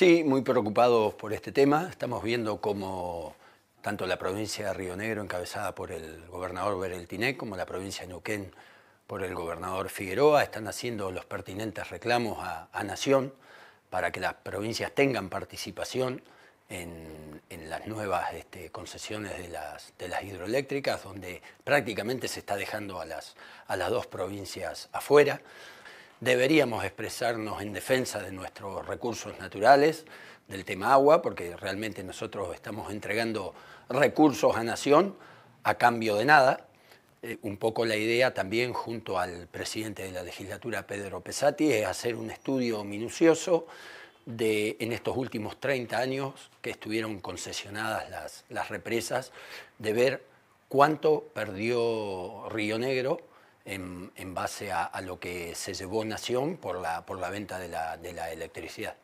Sí, muy preocupados por este tema. Estamos viendo cómo tanto la provincia de Río Negro, encabezada por el gobernador Bereltiné, como la provincia de Neuquén, por el gobernador Figueroa, están haciendo los pertinentes reclamos a, Nación para que las provincias tengan participación en, las nuevas este, concesiones de las, hidroeléctricas, donde prácticamente se está dejando a las, a las dos provincias afuera. Deberíamos expresarnos en defensa de nuestros recursos naturales, del tema agua, porque realmente nosotros estamos entregando recursos a Nación a cambio de nada. Eh, un poco la idea también junto al presidente de la legislatura, Pedro Pesati, es hacer un estudio minucioso de en estos últimos 30 años que estuvieron concesionadas las, las represas, de ver cuánto perdió Río Negro en, base a, lo que se llevó Nación por la, venta de la, electricidad.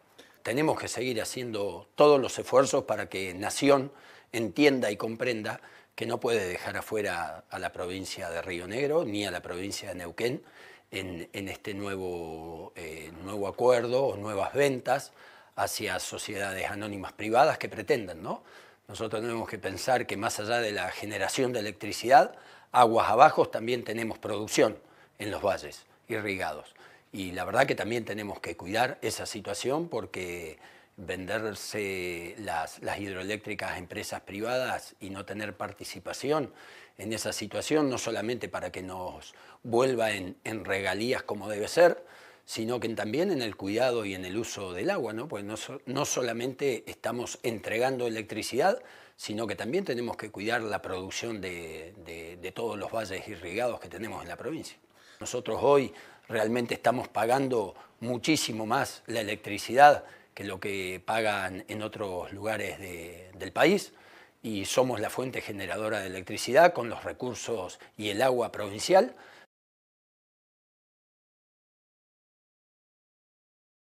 Tenemos que seguir haciendo todos los esfuerzos para que Nación entienda y comprenda que no puede dejar afuera a la provincia de Río Negro ni a la provincia de Neuquén en, en este nuevo, eh, nuevo acuerdo o nuevas ventas hacia sociedades anónimas privadas que pretendan, ¿no? Nosotros tenemos que pensar que más allá de la generación de electricidad, aguas abajo también tenemos producción en los valles irrigados. Y la verdad que también tenemos que cuidar esa situación porque venderse las, hidroeléctricas a empresas privadas y no tener participación en esa situación, no solamente para que nos vuelva en regalías como debe ser, sino que también en el cuidado y en el uso del agua, ¿no? Pues no, solamente estamos entregando electricidad, sino que también tenemos que cuidar la producción de, todos los valles irrigados que tenemos en la provincia. Nosotros hoy realmente estamos pagando muchísimo más la electricidad que lo que pagan en otros lugares del país y somos la fuente generadora de electricidad con los recursos y el agua provincial